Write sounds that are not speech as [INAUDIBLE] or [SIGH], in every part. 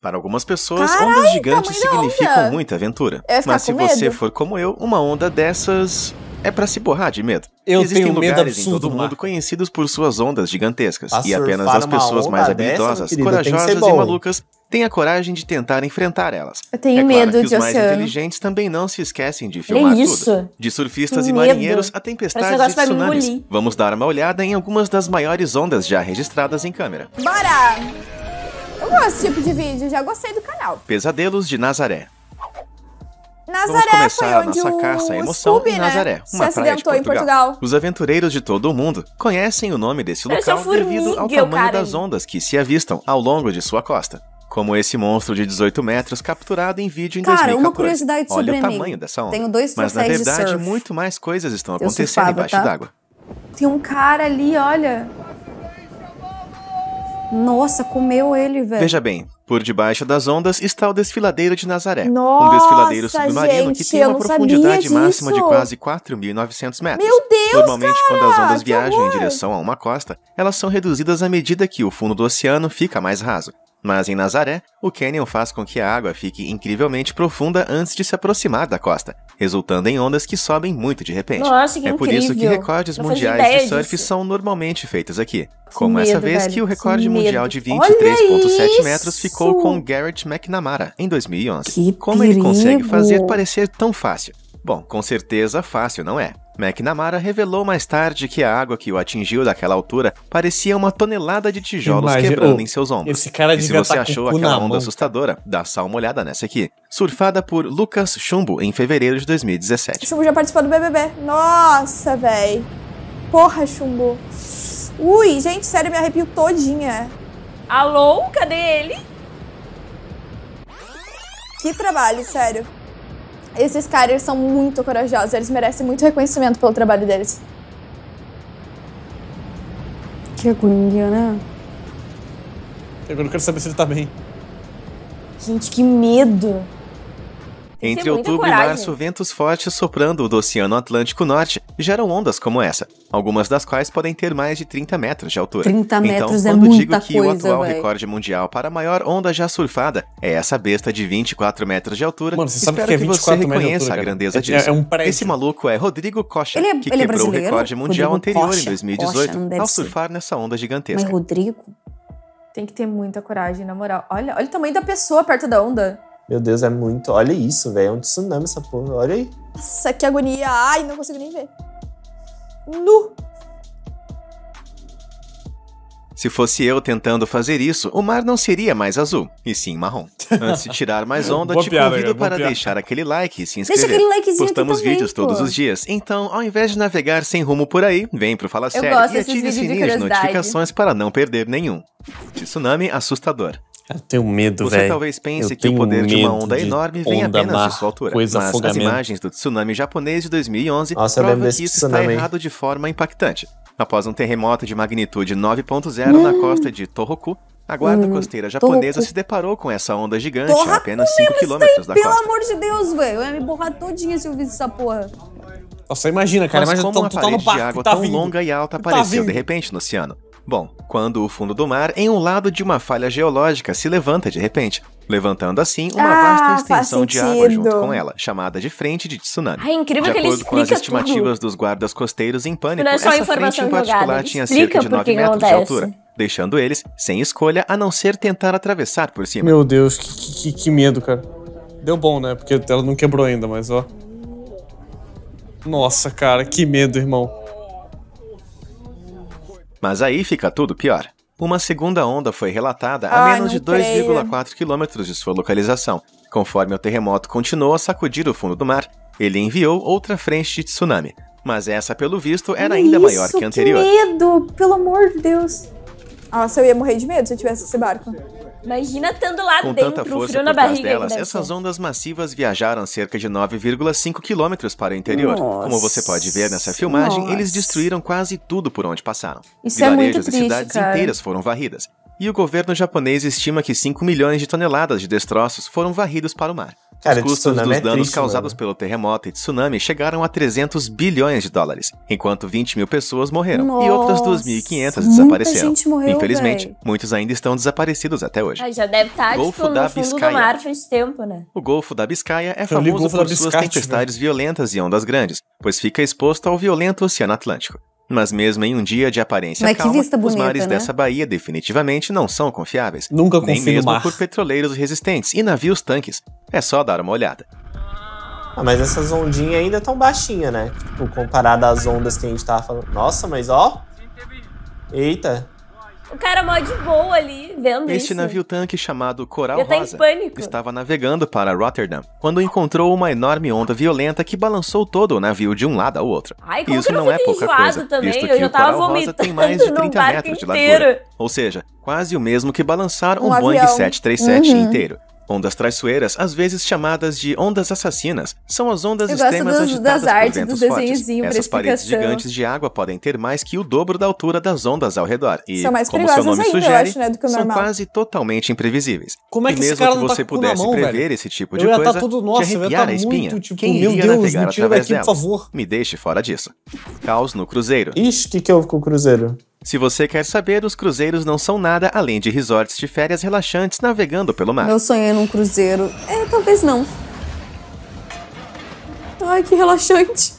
Para algumas pessoas, Carai, ondas então, gigantes significam onda. muita aventura. Mas se medo. você for como eu, uma onda dessas é para se borrar de medo. Eu Existem tenho lugares medo absurdo, em todo mundo conhecidos por suas ondas gigantescas. A e apenas as pessoas mais habilidosas, dessa, corajosas e malucas têm a coragem de tentar enfrentar elas. Eu tenho é medo claro de que os mais oceano. inteligentes também não se esquecem de é filmar é isso? tudo. De surfistas e marinheiros a tempestades e tsunamis. Vamos dar uma olhada em algumas das maiores ondas já registradas em câmera. Bora! não gosto desse tipo de vídeo, já gostei do canal. Pesadelos de Nazaré. Nazaré Vamos começar foi onde a nossa caça a emoção Scooby, em né, Nazaré, né? uma praia de Portugal. Portugal. Os aventureiros de todo o mundo conhecem o nome desse local devido ao tamanho cara. das ondas que se avistam ao longo de sua costa. Como esse monstro de 18 metros capturado em vídeo em cara, 2014. Cara, uma curiosidade sobre Olha o tamanho mim. dessa onda. Tenho dois Mas na verdade, muito mais coisas estão acontecendo surfava, embaixo tá? d'água. Tem um cara ali, olha, nossa, comeu ele, velho. Veja bem, por debaixo das ondas está o desfiladeiro de Nazaré. Nossa, um desfiladeiro submarino gente, que tem uma profundidade máxima de quase 4.900 metros. Meu Deus! Deus, Normalmente, cara, quando as ondas viajam em direção a uma costa, elas são reduzidas à medida que o fundo do oceano fica mais raso. Mas em Nazaré, o canyon faz com que a água fique incrivelmente profunda antes de se aproximar da costa, resultando em ondas que sobem muito de repente. Nossa, que é por isso que recordes mundiais de surf disso. são normalmente feitos aqui. Como medo, essa vez velho. que o recorde que mundial medo. de 23,7 metros ficou com Garrett McNamara em 2011. Que Como perigo. ele consegue fazer parecer tão fácil? Bom, com certeza fácil não é, McNamara revelou mais tarde que a água que o atingiu daquela altura parecia uma tonelada de tijolos quebrando oh, em seus ombros. Esse cara e se você tá achou aquela onda assustadora, dá só uma olhada nessa aqui. Surfada por Lucas Chumbo em fevereiro de 2017. Chumbo já participou do BBB. Nossa, véi. Porra, Chumbo. Ui, gente, sério, me arrepio todinha. Alô, cadê ele? Que trabalho, sério esses caras são muito corajosos, eles merecem muito reconhecimento pelo trabalho deles. Que agonia, né? Agora eu quero saber se ele tá bem. Gente, que medo! Entre outubro coragem. e março, ventos fortes soprando do Oceano Atlântico Norte geram ondas como essa, algumas das quais podem ter mais de 30 metros de altura. 30 então, metros então, é muita quando digo que coisa, o atual véi. recorde mundial para a maior onda já surfada é essa besta de 24 metros de altura, Mano, você sabe que, é que você reconheça altura, a grandeza é, é disso. É, um Esse maluco é Rodrigo Cocha, é, que é quebrou o recorde mundial Rodrigo anterior em 2018 Cocha, ao surfar ser. nessa onda gigantesca. Mas Rodrigo... Tem que ter muita coragem, na moral. Olha, olha o tamanho da pessoa perto da onda. Meu Deus, é muito. Olha isso, velho. É um tsunami essa porra. Olha aí. Nossa, que agonia. Ai, não consigo nem ver. Nu! Se fosse eu tentando fazer isso, o mar não seria mais azul, e sim marrom. [LAUGHS] Antes de tirar mais onda, te piada, convido cara, para deixar aquele like e se inscrever. Deixa aquele likezinho Postamos também, vídeos todos os dias, então ao invés de navegar sem rumo por aí, vem pro Fala Sério e ative o sininho de, notificações para não perder nenhum. Tsunami assustador. Eu tenho medo, velho. Você véio. talvez pense eu que o poder de uma onda de enorme vem onda apenas mar, de sua altura. mas as imagens do tsunami japonês de 2011 Nossa, provam que isso tsunami. está errado de forma impactante. Após um terremoto de magnitude 9.0 na costa de Tohoku, a guarda hum, costeira japonesa se deparou com essa onda gigante a apenas 5 km da costa. Pelo amor de Deus, velho. Eu ia me borrar todinha se eu visse essa porra. Nossa, imagina, cara. Mas imagina como uma tá parede tá de água tá tão vindo. longa e alta tá apareceu de repente no oceano. Bom, quando o fundo do mar, em um lado de uma falha geológica, se levanta de repente, levantando assim uma ah, vasta extensão de água junto com ela, chamada de frente de tsunami. Ah, é incrível de que acordo ele com as estimativas tudo. dos guardas costeiros em pânico, Não é só essa frente em particular tinha cerca de 9 metros acontece. de altura, deixando eles sem escolha a não ser tentar atravessar por cima. Meu Deus, que, que, que medo, cara. Deu bom, né? Porque ela não quebrou ainda, mas ó. Nossa, cara, que medo, irmão. Mas aí fica tudo pior. Uma segunda onda foi relatada a Ai, ah, menos de 2,4 quilômetros de sua localização. Conforme o terremoto continuou a sacudir o fundo do mar, ele enviou outra frente de tsunami. Mas essa, pelo visto, era ainda Isso, maior que a anterior. Que medo! Pelo amor de Deus! Nossa, eu ia morrer de medo se eu tivesse esse barco. Imagina estando lá Com dentro, tanta força frio na barriga. Delas, essas ondas massivas viajaram cerca de 9,5 quilômetros para o interior. Nossa. Como você pode ver nessa filmagem, Nossa. eles destruíram quase tudo por onde passaram. Isso Vilarejos é muito triste, e cidades cara. inteiras foram varridas. E o governo japonês estima que 5 milhões de toneladas de destroços foram varridos para o mar. Cara, Os custos dos é danos triste, causados mano. pelo terremoto e tsunami chegaram a 300 bilhões de dólares, enquanto 20 mil pessoas morreram Nossa, e outras 2.500 desapareceram. Gente morreu, Infelizmente, muitos ainda estão desaparecidos até hoje. Ai, já deve estar tá, tipo, Golfo tipo, da no fundo do mar faz tempo, né? O Golfo da Biscaia é Eu famoso por suas Biscate, tempestades violentas e ondas grandes, pois fica exposto ao violento Oceano Atlântico. Mas mesmo em um dia de aparência Mas calma, os bonita, mares né? dessa baía definitivamente não são confiáveis. Nunca confio Nem mesmo mar. por petroleiros resistentes e navios tanques. É só dar uma olhada. Ah, mas essas ondinhas ainda estão baixinhas, né? Tipo, comparado às ondas que a gente tava falando. Nossa, mas ó. Eita, o cara mó de boa ali, vendo este isso. navio tanque chamado Coral Rosa estava navegando para Rotterdam, quando encontrou uma enorme onda violenta que balançou todo o navio de um lado ao outro. Ai, como isso não é pouca coisa, também? visto eu que o Coral Rosa tem mais de 30 metros de largura. Inteiro. Ou seja, quase o mesmo que balançar um, um Boeing 737 uhum. inteiro. Ondas traiçoeiras, às vezes chamadas de ondas assassinas, são as ondas Eu extremas dos, agitadas das artes, por ventos fortes. Essas paredes gigantes de água podem ter mais que o dobro da altura das ondas ao redor e, são mais como seu nome ainda, sugere, acho, né, são quase totalmente imprevisíveis. Como é que e mesmo que tá você tá pudesse mão, prever velho? esse tipo de eu tá coisa, tudo, nossa, de arrepiar tá a espinha, muito, tipo, quem iria Deus, navegar através Me deixe fora disso. Caos no cruzeiro. Ixi, o que, que houve com o cruzeiro? Se você quer saber, os cruzeiros não são nada além de resorts de férias relaxantes navegando pelo mar. Meu sonho é num cruzeiro. É, talvez não. Ai, que relaxante.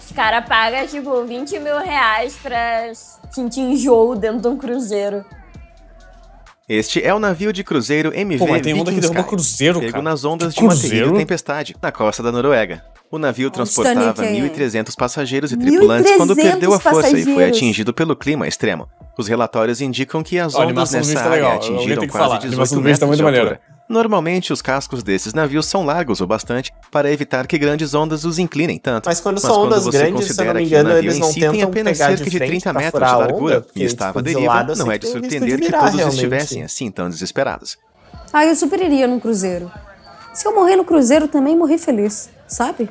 Os caras pagam, tipo, 20 mil reais pra sentir enjoo dentro de um cruzeiro. Este é o navio de cruzeiro MV Pô, mas tem onda que derruba cruzeiro, pego cara. nas ondas de uma terrível tempestade na costa da Noruega. O navio transportava 1.300 passageiros e tripulantes quando perdeu a força e foi atingido pelo clima extremo. Os relatórios indicam que as ondas nessa tá área atingiram quase 18 tá metros de altura, Normalmente, os cascos desses navios são largos o bastante para evitar que grandes ondas os inclinem tanto. Mas quando Mas são quando ondas grandes, se eu não me engano, eles não si tentam tem apenas pegar cerca de, frente de 30 metros de largura onda, e estava à deriva, lado, não é assim, de surpreender de que todos realmente. estivessem assim tão desesperados. Ah, eu super iria num cruzeiro. Se eu morrer no cruzeiro, também morri feliz, sabe?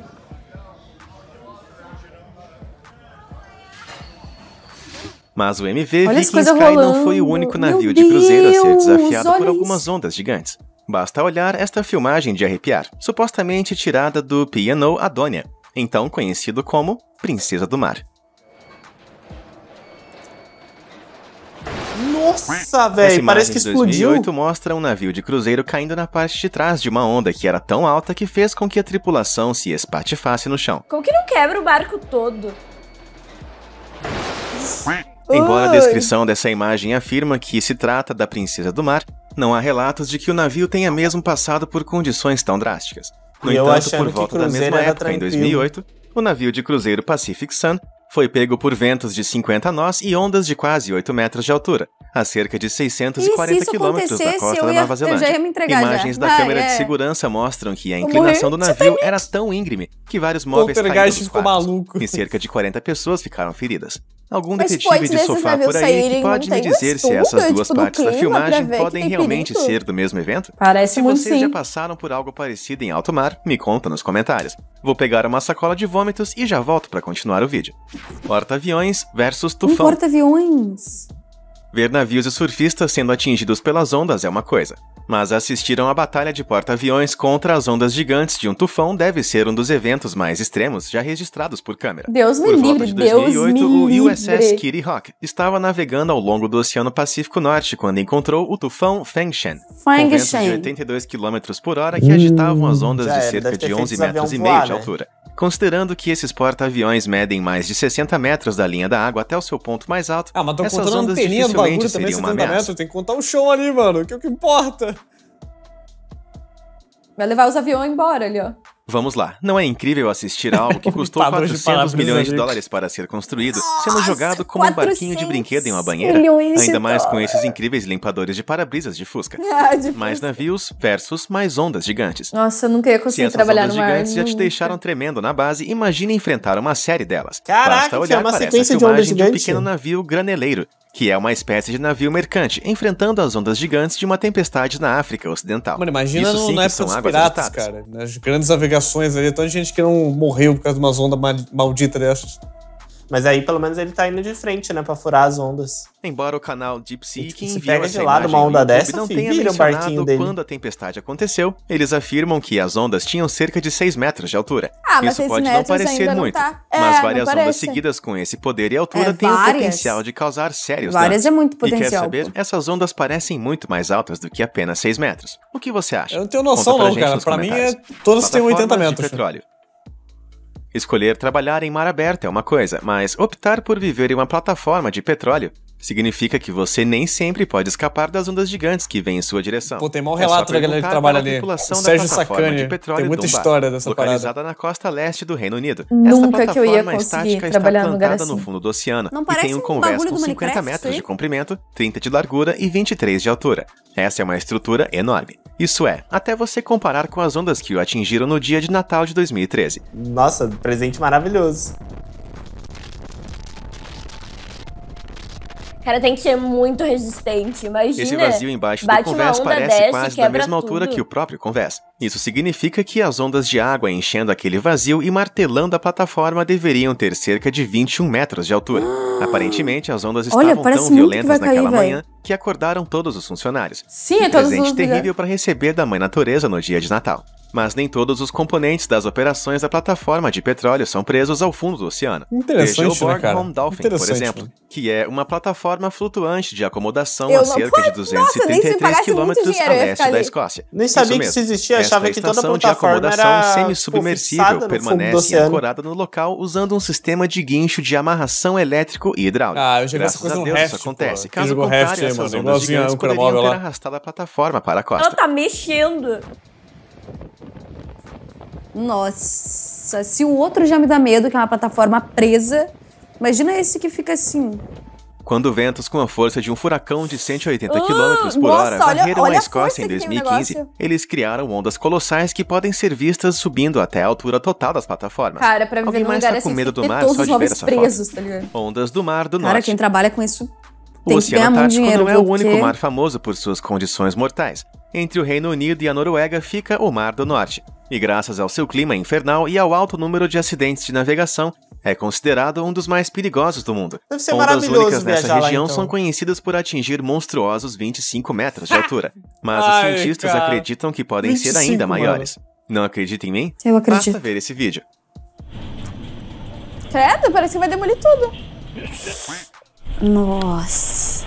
Mas o MV Olha Sky não foi o único navio Meu de cruzeiro Deus, a ser desafiado por algumas isso. ondas gigantes. Basta olhar esta filmagem de arrepiar, supostamente tirada do Piano Adonia, então conhecido como Princesa do Mar. Nossa, velho, parece que explodiu. 2008 mostra um navio de cruzeiro caindo na parte de trás de uma onda que era tão alta que fez com que a tripulação se espatifasse no chão. Como que não quebra o barco todo? Embora a descrição dessa imagem afirma que se trata da princesa do mar, não há relatos de que o navio tenha mesmo passado por condições tão drásticas. No e entanto, por volta da mesma época, tranquilo. em 2008, o navio de cruzeiro Pacific Sun foi pego por ventos de 50 nós e ondas de quase 8 metros de altura, a cerca de 640 quilômetros da costa da Nova Zelândia. Imagens já. da ah, câmera é. de segurança mostram que a inclinação do é navio era tão íngreme que vários móveis caíram dos ficou maluco. e cerca de 40 pessoas ficaram feridas. Algum detetive de sofá né, por aí que pode me dizer estudo, se essas tipo, duas tipo, partes da filmagem podem realmente ser do mesmo evento? Parece se muito vocês sim. já passaram por algo parecido em alto mar, me conta nos comentários. Vou pegar uma sacola de vômitos e já volto para continuar o vídeo. Porta-aviões versus tufão. Um porta-aviões. Ver navios e surfistas sendo atingidos pelas ondas é uma coisa mas assistiram à batalha de porta-aviões contra as ondas gigantes de um tufão deve ser um dos eventos mais extremos já registrados por câmera. Deus me por volta livre, de 2008, Deus o USS livre. Kitty Hawk estava navegando ao longo do Oceano Pacífico Norte quando encontrou o tufão Fengshen, Feng com ventos de 82 km por hora que agitavam as ondas hum, de cerca de 11 metros e meio de né? altura. Né? Considerando que esses porta-aviões medem mais de 60 metros da linha da água até o seu ponto mais alto, ah, mas tô essas contando ondas um dificilmente bagulho, seriam também, uma ameaça. Metros, tem que contar um show ali, mano, que é o que importa. Vai levar os aviões embora ali, ó. Vamos lá. Não é incrível assistir algo que [LAUGHS] custou 400 de milhões de dólares para ser construído, sendo jogado como um barquinho de brinquedo em uma banheira? Ainda mais com esses incríveis limpadores de para-brisas de Fusca. [LAUGHS] Ah, de mais navios versus mais ondas gigantes. Nossa, eu nunca ia conseguir Se trabalhar ondas no gigantes ar, já nunca. te deixaram tremendo na base, Imagina enfrentar uma série delas. Caraca, Basta é olhar é uma sequência de ondas de um pequeno navio graneleiro que é uma espécie de navio mercante, enfrentando as ondas gigantes de uma tempestade na África Ocidental. Mano, imagina Isso sim, na época dos piratas, agitadas. cara. Nas grandes navegações ali, tanta gente que não morreu por causa de uma onda maldita dessas. Mas aí, pelo menos, ele tá indo de frente, né? Pra furar as ondas. Embora o canal Deep Sea que se de lado uma onda dessa, não tenha vira o barquinho dele. quando a tempestade aconteceu, eles afirmam que as ondas tinham cerca de 6 metros de altura. Ah, Isso pode não parecer muito, tá. É, não tá. é, mas várias ondas seguidas com esse poder e altura é, têm o potencial de causar sérios várias danos. Várias é muito potencial. E quer saber? Essas ondas parecem muito mais altas do que apenas 6 metros. O que você acha? Eu não tenho noção não, cara. Pra mim, é... todas têm 80 metros. Né? Escolher trabalhar em mar aberto é uma coisa, mas optar por viver em uma plataforma de petróleo significa que você nem sempre pode escapar das ondas gigantes que vêm em sua direção. Pô, tem mau é relato é da galera que trabalha ali. O Sérgio Sacani. Tem muita história dessa localizada parada. na costa leste do Reino Unido. Nunca que eu ia conseguir trabalhar no lugar assim. no fundo do oceano Não e tem um, um convés com 50 metros de comprimento, 30 de largura e 23 de altura. Essa é uma estrutura enorme. Isso é, até você comparar com as ondas que o atingiram no dia de Natal de 2013. Nossa, presente maravilhoso. Cara, tem que ser muito resistente, imagina. Esse vazio embaixo do convés parece desce, quase da mesma altura que o próprio convés. Isso significa que as ondas de água enchendo aquele vazio e martelando a plataforma deveriam ter cerca de 21 metros de altura. [GASPS] Aparentemente, as ondas Olha, estavam tão violentas cair, naquela véio. manhã que acordaram todos os funcionários. Sim, um todos presente terrível para receber da mãe natureza no dia de Natal mas nem todos os componentes das operações da plataforma de petróleo são presos ao fundo do oceano. Interessante, Veja o Borgholm né, Dolphin, por exemplo, né? que é uma plataforma flutuante de acomodação eu a cerca não... de 233 quilômetros a leste da Escócia. Nem sabia que isso existia, achava que toda a plataforma de acomodação submersível permanece ancorada no local usando um sistema de guincho de amarração elétrico e hidráulico. Ah, eu já Graças a Deus isso acontece. Pô. Caso contrário, reft, essas ondas gigantes poderiam ter arrastado a plataforma para a costa. Ela tá mexendo. Nossa, se o outro já me dá medo, que é uma plataforma presa, imagina esse que fica assim. Quando ventos com a força de um furacão de 180 uh, km por nossa, hora varreram olha, a Escócia em 2015, um eles criaram ondas colossais que podem ser vistas subindo até a altura total das plataformas. Cara, pra viver Alguém mais lugar tá com assim, medo do mar só de ver essa presos, Tá ondas do mar do Cara, norte. Cara, quem trabalha com isso tem o Oceano Antártico dinheiro, não é o único mar famoso por suas condições mortais. Entre o Reino Unido e a Noruega fica o Mar do Norte e graças ao seu clima infernal e ao alto número de acidentes de navegação, é considerado um dos mais perigosos do mundo. Deve ser Ondas únicas nessa região lá, então. são conhecidas por atingir monstruosos 25 metros de ah! altura, mas Ai, os cientistas cara. acreditam que podem 25, ser ainda maiores. Mano. Não acredita em mim? Eu acredito. Basta ver esse vídeo. Credo, parece que vai demolir tudo. Nossa.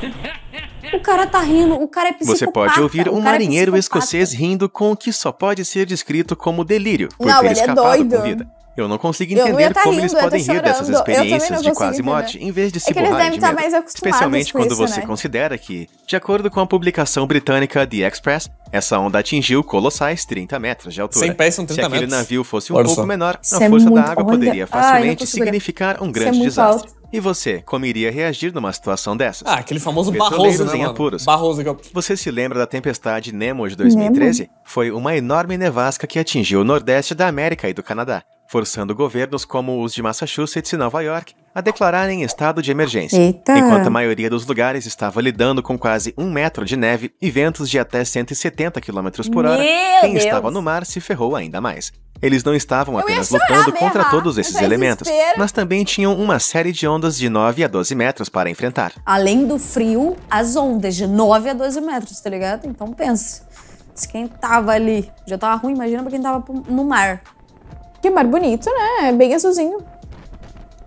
O cara tá rindo, o cara é psicopata. Você pode ouvir um é marinheiro é escocês rindo com o que só pode ser descrito como delírio, por Não, ter ele é escapado é doido. com vida. Eu não consigo entender tá como rindo, eles podem tá rir dessas experiências de quase entender. morte, em vez de se é borrar de tá medo. Especialmente quando isso, você né? considera que, de acordo com a publicação britânica The Express, essa onda atingiu colossais 30 metros de altura. Sem pés são 30 Se aquele navio fosse um pouco menor, a é força da água onda. poderia ah, facilmente significar um é grande é desastre. Alto. E você, como iria reagir numa situação dessas? Ah, aquele famoso Barroso, né, em apuros. Barroso que eu... Você se lembra da tempestade Nemo de 2013? Nemo? Foi uma enorme nevasca que atingiu o nordeste da América e do Canadá forçando governos como os de Massachusetts e Nova York a declararem estado de emergência, Eita. enquanto a maioria dos lugares estava lidando com quase um metro de neve e ventos de até 170 km por hora, Meu quem Deus. estava no mar se ferrou ainda mais. Eles não estavam apenas lutando contra todos esses elementos, desespero. mas também tinham uma série de ondas de 9 a 12 metros para enfrentar. Além do frio, as ondas de 9 a 12 metros, tá ligado? Então pensa. Se quem tava ali já tava ruim, imagina pra quem tava no mar. Que mar bonito, né? É bem azulzinho.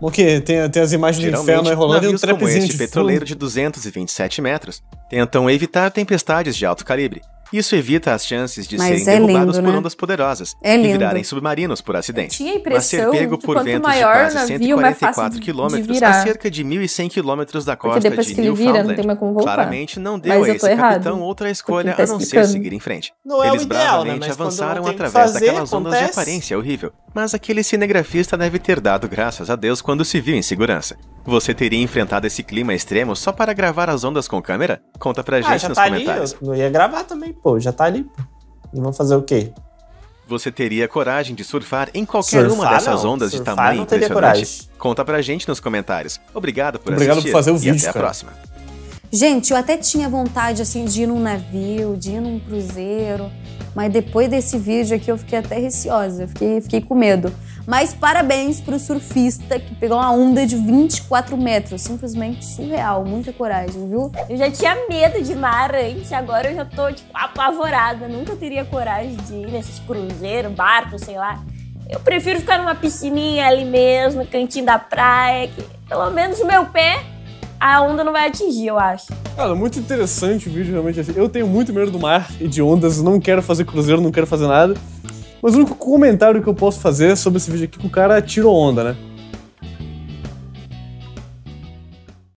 O que? Tem, tem as imagens de do inferno enrolando e um trapezinho como este de petroleiro de 227 metros tentam evitar tempestades de alto calibre, isso evita as chances de Mas serem é derrubados lindo, por né? ondas poderosas é e virarem submarinos por acidente. Eu tinha a impressão Mas ser pego por ventos maior, de quase 144 km a cerca de 1.100 km da costa de Newfoundland, não claramente não deu a esse errado, capitão outra tá escolha tá a não ser seguir em frente. Não é Eles é bravamente né? avançaram através fazer, daquelas acontece. ondas de aparência horrível. Mas aquele cinegrafista deve ter dado graças a Deus quando se viu em segurança. Você teria enfrentado esse clima extremo só para gravar as ondas com câmera? Conta pra ah, gente ah, já nos tá comentários. Ali, eu não ia gravar também, pô, já tá ali. Pô. E fazer o quê? Você teria coragem de surfar em qualquer surfar, uma dessas não. ondas surfar, de tamanho não teria Coragem. Conta pra gente nos comentários. Obrigado por Obrigado assistir. Obrigado por fazer o vídeo. E até cara. a próxima. Gente, eu até tinha vontade assim de ir num navio, de ir num cruzeiro, mas depois desse vídeo aqui eu fiquei até receosa, fiquei, fiquei com medo. Mas parabéns pro surfista que pegou uma onda de 24 metros. Simplesmente surreal, muita coragem, viu? Eu já tinha medo de mar antes, agora eu já tô, tipo, apavorada. Nunca teria coragem de ir nesses cruzeiros, barcos, sei lá. Eu prefiro ficar numa piscininha ali mesmo, cantinho da praia, que pelo menos o meu pé a onda não vai atingir, eu acho. Cara, muito interessante o vídeo, realmente. Assim. Eu tenho muito medo do mar e de ondas, não quero fazer cruzeiro, não quero fazer nada. Mas o único comentário que eu posso fazer sobre esse vídeo aqui é que o cara tirou onda, né?